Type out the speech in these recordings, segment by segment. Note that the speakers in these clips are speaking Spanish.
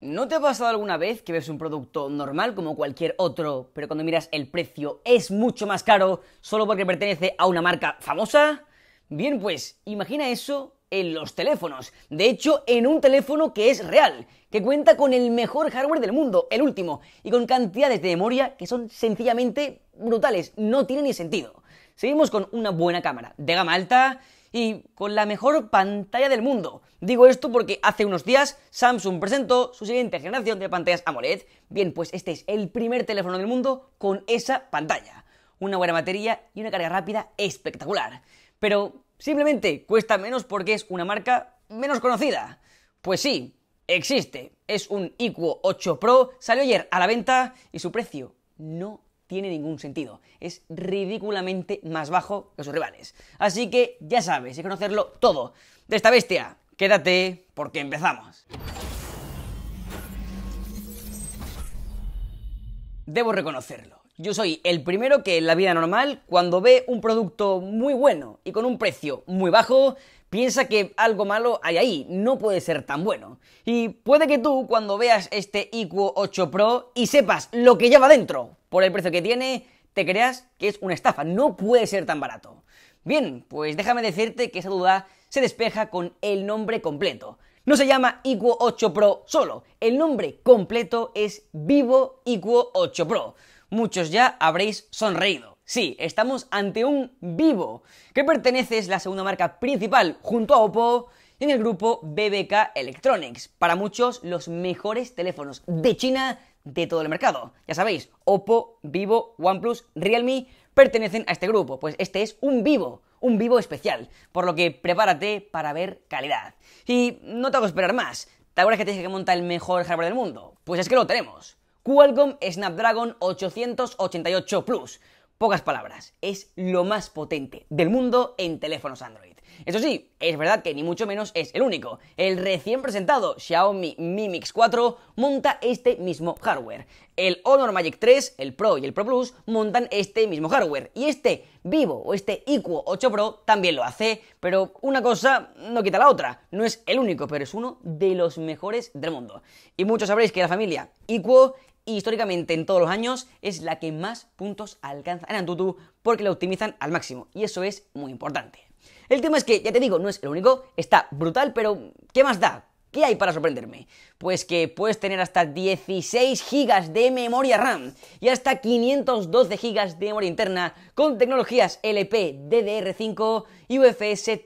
¿No te ha pasado alguna vez que ves un producto normal como cualquier otro, pero cuando miras el precio es mucho más caro solo porque pertenece a una marca famosa? Bien, pues imagina eso en los teléfonos. De hecho, en un teléfono que es real, que cuenta con el mejor hardware del mundo, el último, y con cantidades de memoria que son sencillamente brutales, no tiene ni sentido. Seguimos con una buena cámara de gama alta, y con la mejor pantalla del mundo. Digo esto porque hace unos días Samsung presentó su siguiente generación de pantallas AMOLED. Bien, pues este es el primer teléfono del mundo con esa pantalla. Una buena batería y una carga rápida espectacular. Pero simplemente cuesta menos porque es una marca menos conocida. Pues sí, existe. Es un iQOO 8 Pro, salió ayer a la venta y su precio no tiene ningún sentido. Es ridículamente más bajo que sus rivales. Así que ya sabes, y conocerlo todo de esta bestia. Quédate porque empezamos. Debo reconocerlo. Yo soy el primero que en la vida normal, cuando ve un producto muy bueno y con un precio muy bajo, piensa que algo malo hay ahí, no puede ser tan bueno. Y puede que tú, cuando veas este IQ 8 Pro y sepas lo que lleva dentro, por el precio que tiene, te creas que es una estafa, no puede ser tan barato. Bien, pues déjame decirte que esa duda se despeja con el nombre completo. No se llama IQ 8 Pro solo, el nombre completo es Vivo IQ 8 Pro. Muchos ya habréis sonreído. Sí, estamos ante un Vivo, que pertenece, es la segunda marca principal, junto a Oppo, en el grupo BBK Electronics. Para muchos, los mejores teléfonos de China de todo el mercado. Ya sabéis, Oppo, Vivo, OnePlus, Realme pertenecen a este grupo. Pues este es un Vivo, un Vivo especial, por lo que prepárate para ver calidad. Y no te hago esperar más. ¿Te acuerdas que te dije que monta el mejor hardware del mundo? Pues es que lo tenemos. Qualcomm Snapdragon 888 Plus Pocas palabras, es lo más potente del mundo en teléfonos Android. Eso sí, es verdad que ni mucho menos es el único. El recién presentado Xiaomi Mi Mix 4 monta este mismo hardware. El Honor Magic 3, el Pro y el Pro Plus montan este mismo hardware. Y este Vivo o este Iquo 8 Pro también lo hace, pero una cosa no quita la otra. No es el único, pero es uno de los mejores del mundo. Y muchos sabréis que la familia Iquo y históricamente en todos los años es la que más puntos alcanza en Antutu porque la optimizan al máximo y eso es muy importante. El tema es que, ya te digo, no es el único, está brutal, pero ¿qué más da? ¿Qué hay para sorprenderme? Pues que puedes tener hasta 16 GB de memoria RAM y hasta 512 GB de memoria interna con tecnologías LP, DDR5 y UFS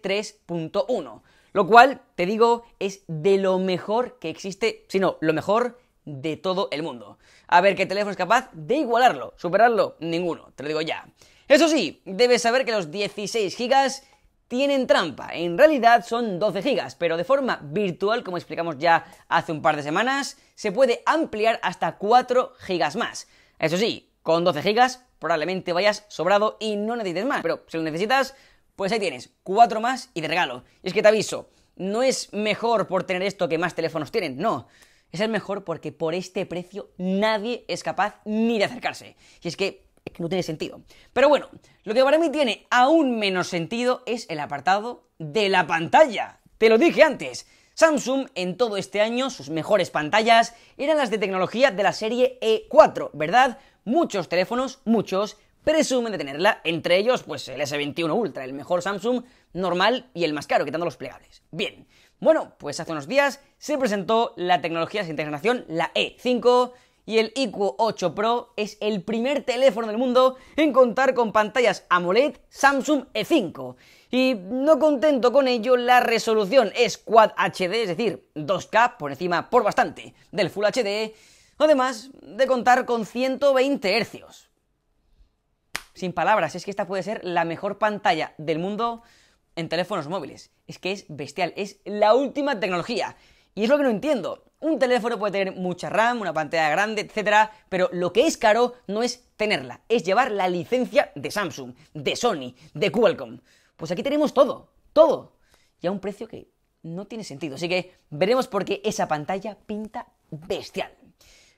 3.1. Lo cual, te digo, es de lo mejor que existe, si no, lo mejor de todo el mundo. A ver qué teléfono es capaz de igualarlo, superarlo, ninguno, te lo digo ya. Eso sí, debes saber que los 16 gigas tienen trampa. En realidad son 12 gigas, pero de forma virtual, como explicamos ya hace un par de semanas, se puede ampliar hasta 4 gigas más. Eso sí, con 12 gigas probablemente vayas sobrado y no necesites más, pero si lo necesitas, pues ahí tienes 4 más y de regalo. Y es que te aviso, no es mejor por tener esto que más teléfonos tienen, no es el mejor porque por este precio nadie es capaz ni de acercarse. Y es que no tiene sentido. Pero bueno, lo que para mí tiene aún menos sentido es el apartado de la pantalla. Te lo dije antes. Samsung en todo este año sus mejores pantallas eran las de tecnología de la serie E4, ¿verdad? Muchos teléfonos, muchos, presumen de tenerla, entre ellos pues el S21 Ultra, el mejor Samsung normal y el más caro, quitando los plegables. Bien, bueno, pues hace unos días se presentó la tecnología de integración la E5, y el IQ 8 Pro es el primer teléfono del mundo en contar con pantallas AMOLED Samsung E5. Y no contento con ello, la resolución es Quad HD, es decir, 2K por encima por bastante del Full HD, además de contar con 120 Hz. Sin palabras, es que esta puede ser la mejor pantalla del mundo en teléfonos móviles. Es que es bestial, es la última tecnología. Y es lo que no entiendo. Un teléfono puede tener mucha RAM, una pantalla grande, etcétera, pero lo que es caro no es tenerla, es llevar la licencia de Samsung, de Sony, de Qualcomm. Pues aquí tenemos todo, todo. Y a un precio que no tiene sentido. Así que veremos por qué esa pantalla pinta bestial.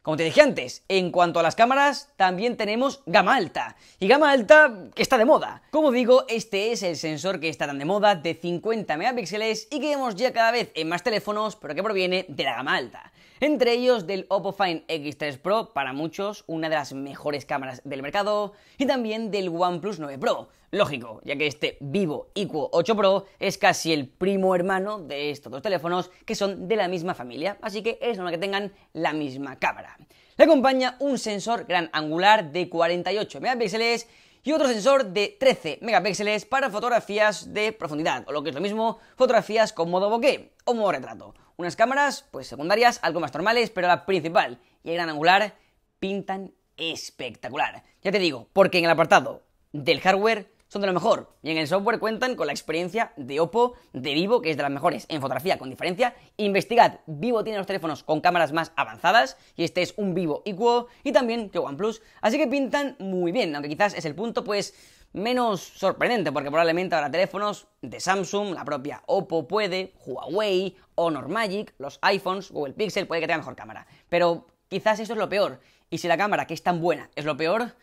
Como te dije antes, en cuanto a las cámaras, también tenemos gama alta. Y gama alta que está de moda. Como digo, este es el sensor que está tan de moda de 50 megapíxeles y que vemos ya cada vez en más teléfonos, pero que proviene de la gama alta entre ellos del Oppo Find X3 Pro, para muchos una de las mejores cámaras del mercado, y también del OnePlus 9 Pro. Lógico, ya que este Vivo IQ 8 Pro es casi el primo hermano de estos dos teléfonos que son de la misma familia, así que es normal que tengan la misma cámara. Le acompaña un sensor gran angular de 48 megapíxeles y otro sensor de 13 megapíxeles para fotografías de profundidad, o lo que es lo mismo, fotografías con modo bokeh o modo retrato. Unas cámaras, pues secundarias, algo más normales, pero la principal y el gran angular pintan espectacular. Ya te digo, porque en el apartado del hardware son de lo mejor. Y en el software cuentan con la experiencia de Oppo, de Vivo, que es de las mejores en fotografía con diferencia. Investigad, Vivo tiene los teléfonos con cámaras más avanzadas, y este es un Vivo Equo, y también que OnePlus. Así que pintan muy bien, aunque quizás es el punto, pues menos sorprendente porque probablemente habrá teléfonos de Samsung, la propia Oppo puede, Huawei, Honor Magic, los iPhones, Google Pixel puede que tenga mejor cámara. Pero quizás eso es lo peor. Y si la cámara, que es tan buena, es lo peor,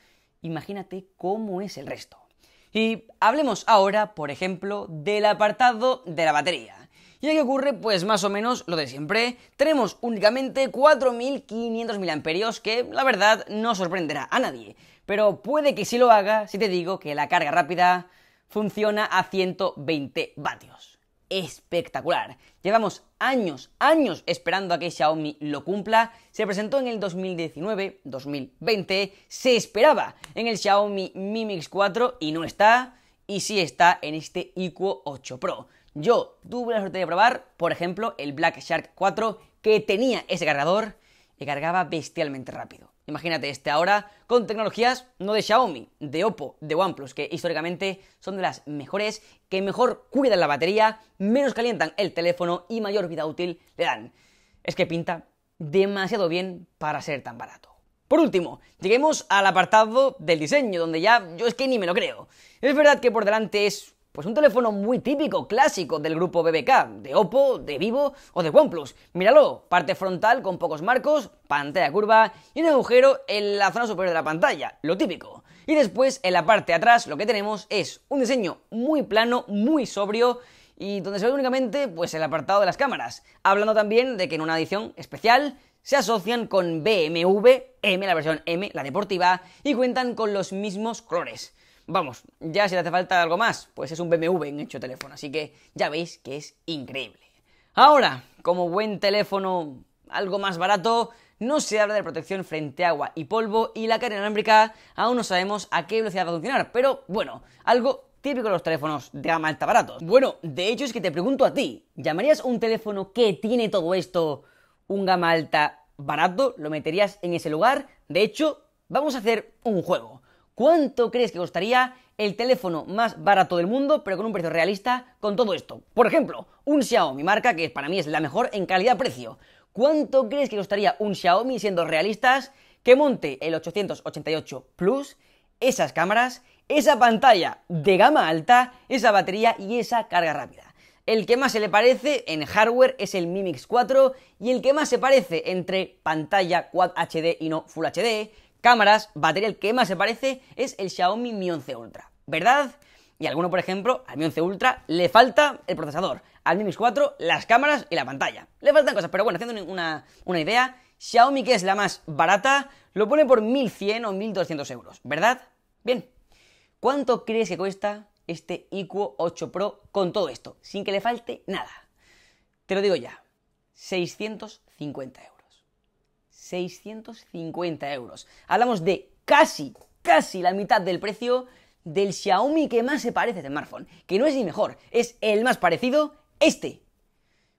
imagínate cómo es el resto. Y hablemos ahora, por ejemplo, del apartado de la batería. Y aquí ocurre pues más o menos lo de siempre. Tenemos únicamente 4.500 mAh que la verdad no sorprenderá a nadie. Pero puede que sí lo haga si te digo que la carga rápida funciona a 120 vatios. Espectacular. Llevamos años, años esperando a que Xiaomi lo cumpla. Se presentó en el 2019, 2020, se esperaba en el Xiaomi Mi Mix 4 y no está, y sí está en este IQO 8 Pro. Yo tuve la suerte de probar, por ejemplo, el Black Shark 4 que tenía ese cargador y cargaba bestialmente rápido. Imagínate este ahora con tecnologías no de Xiaomi, de Oppo, de OnePlus, que históricamente son de las mejores, que mejor cuidan la batería, menos calientan el teléfono y mayor vida útil le dan. Es que pinta demasiado bien para ser tan barato. Por último, lleguemos al apartado del diseño, donde ya yo es que ni me lo creo. Es verdad que por delante es pues un teléfono muy típico, clásico del grupo BBK, de Oppo, de Vivo o de OnePlus. Míralo, parte frontal con pocos marcos, pantalla curva y un agujero en la zona superior de la pantalla, lo típico. Y después en la parte de atrás lo que tenemos es un diseño muy plano, muy sobrio y donde se ve únicamente pues el apartado de las cámaras. Hablando también de que en una edición especial se asocian con BMW M, la versión M, la deportiva, y cuentan con los mismos colores. Vamos, ya si le hace falta algo más, pues es un BMW en hecho teléfono, así que ya veis que es increíble. Ahora, como buen teléfono algo más barato, no se habla de protección frente a agua y polvo y la carga inalámbrica aún no sabemos a qué velocidad va a funcionar, pero bueno, algo típico de los teléfonos de gama alta baratos. Bueno, de hecho es que te pregunto a ti, ¿llamarías un teléfono que tiene todo esto un gama alta barato? ¿Lo meterías en ese lugar? De hecho, vamos a hacer un juego. ¿Cuánto crees que costaría el teléfono más barato del mundo, pero con un precio realista, con todo esto? Por ejemplo, un Xiaomi, marca que para mí es la mejor en calidad-precio. ¿Cuánto crees que costaría un Xiaomi, siendo realistas, que monte el 888 Plus, esas cámaras, esa pantalla de gama alta, esa batería y esa carga rápida? El que más se le parece en hardware es el Mi Mix 4 y el que más se parece entre pantalla Quad HD y no Full HD, cámaras, batería, el que más se parece es el Xiaomi Mi 11 Ultra, ¿verdad? Y alguno, por ejemplo, al Mi 11 Ultra le falta el procesador, al Mi 4 las cámaras y la pantalla. Le faltan cosas, pero bueno, haciendo una, una idea, Xiaomi, que es la más barata, lo pone por 1100 o 1200 euros, ¿verdad? Bien, ¿cuánto crees que cuesta este IQ 8 Pro con todo esto, sin que le falte nada? Te lo digo ya, 650 euros. 650 euros. Hablamos de casi, casi la mitad del precio del Xiaomi que más se parece a este smartphone, que no es ni mejor, es el más parecido, este.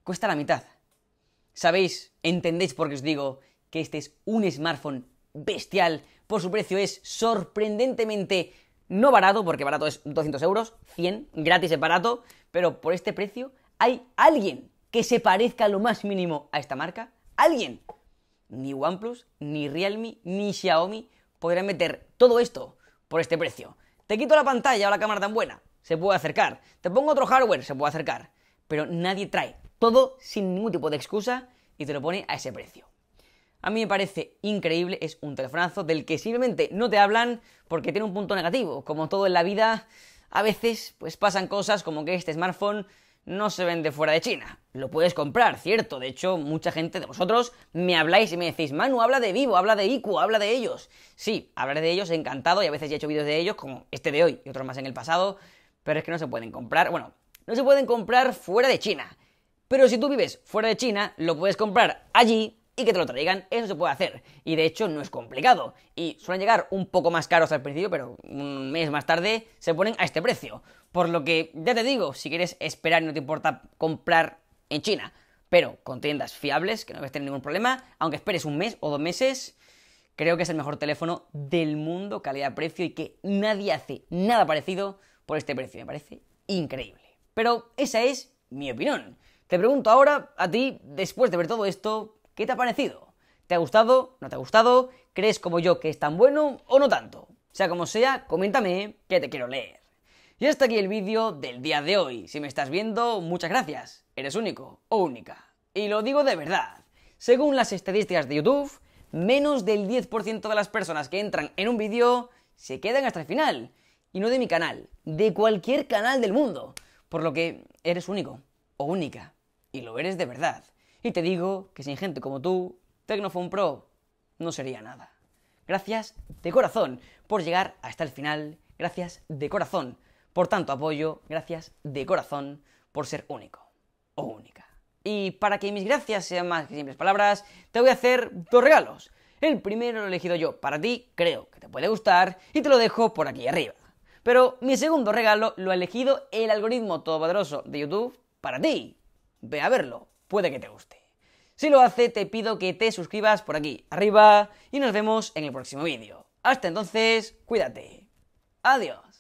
Cuesta la mitad. ¿Sabéis? ¿Entendéis por qué os digo que este es un smartphone bestial? Por su precio es sorprendentemente no barato, porque barato es 200 euros, 100, gratis es barato, pero por este precio hay alguien que se parezca lo más mínimo a esta marca. Alguien ni OnePlus, ni Realme, ni Xiaomi podrían meter todo esto por este precio. Te quito la pantalla o la cámara tan buena, se puede acercar. Te pongo otro hardware, se puede acercar. Pero nadie trae todo sin ningún tipo de excusa y te lo pone a ese precio. A mí me parece increíble, es un telefonazo del que simplemente no te hablan porque tiene un punto negativo. Como todo en la vida, a veces pues pasan cosas como que este smartphone no se vende fuera de China. Lo puedes comprar, cierto. De hecho, mucha gente de vosotros me habláis y me decís, Manu, habla de Vivo, habla de IQ, habla de ellos. Sí, hablaré de ellos encantado y a veces ya he hecho vídeos de ellos, como este de hoy y otros más en el pasado, pero es que no se pueden comprar, bueno, no se pueden comprar fuera de China. Pero si tú vives fuera de China, lo puedes comprar allí y que te lo traigan, eso se puede hacer. Y de hecho no es complicado. Y suelen llegar un poco más caros al principio, pero un mes más tarde se ponen a este precio. Por lo que ya te digo, si quieres esperar y no te importa comprar en China, pero con tiendas fiables, que no debes tener ningún problema, aunque esperes un mes o dos meses, creo que es el mejor teléfono del mundo, calidad-precio, y que nadie hace nada parecido por este precio. Me parece increíble. Pero esa es mi opinión. Te pregunto ahora a ti, después de ver todo esto, ¿Qué te ha parecido? ¿Te ha gustado? ¿No te ha gustado? ¿Crees como yo que es tan bueno o no tanto? Sea como sea, coméntame que te quiero leer. Y hasta aquí el vídeo del día de hoy. Si me estás viendo, muchas gracias. Eres único o única. Y lo digo de verdad. Según las estadísticas de YouTube, menos del 10% de las personas que entran en un vídeo se quedan hasta el final. Y no de mi canal, de cualquier canal del mundo. Por lo que eres único o única. Y lo eres de verdad. Y te digo que sin gente como tú, Tecnofon Pro no sería nada. Gracias de corazón por llegar hasta el final. Gracias de corazón por tanto apoyo. Gracias de corazón por ser único o única. Y para que mis gracias sean más que simples palabras, te voy a hacer dos regalos. El primero lo he elegido yo para ti, creo que te puede gustar, y te lo dejo por aquí arriba. Pero mi segundo regalo lo ha elegido el algoritmo todopoderoso de YouTube para ti. Ve a verlo, puede que te guste. Si lo hace, te pido que te suscribas por aquí arriba y nos vemos en el próximo vídeo. Hasta entonces, cuídate. Adiós.